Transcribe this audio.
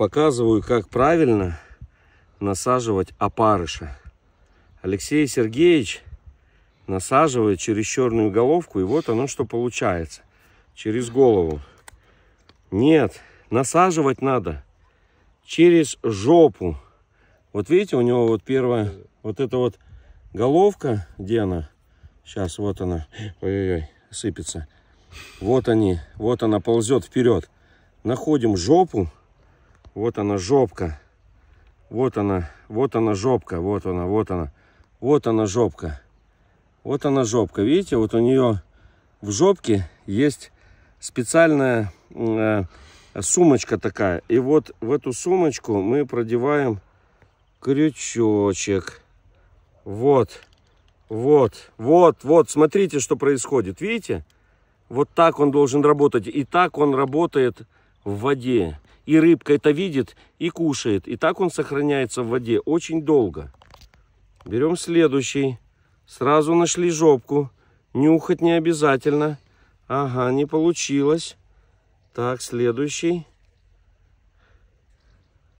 показываю, как правильно насаживать опарыша. Алексей Сергеевич насаживает через черную головку, и вот оно что получается. Через голову. Нет, насаживать надо через жопу. Вот видите, у него вот первая, вот эта вот головка, где она? Сейчас, вот она, ой-ой-ой, сыпется. Вот они, вот она ползет вперед. Находим жопу вот она жопка. Вот она, вот она жопка, вот она, вот она. Вот она жопка. Вот она жопка. Видите, вот у нее в жопке есть специальная э, сумочка такая. И вот в эту сумочку мы продеваем крючочек. Вот, вот, вот, вот. Смотрите, что происходит. Видите? Вот так он должен работать. И так он работает в воде. И рыбка это видит и кушает. И так он сохраняется в воде очень долго. Берем следующий. Сразу нашли жопку. Нюхать не обязательно. Ага, не получилось. Так, следующий.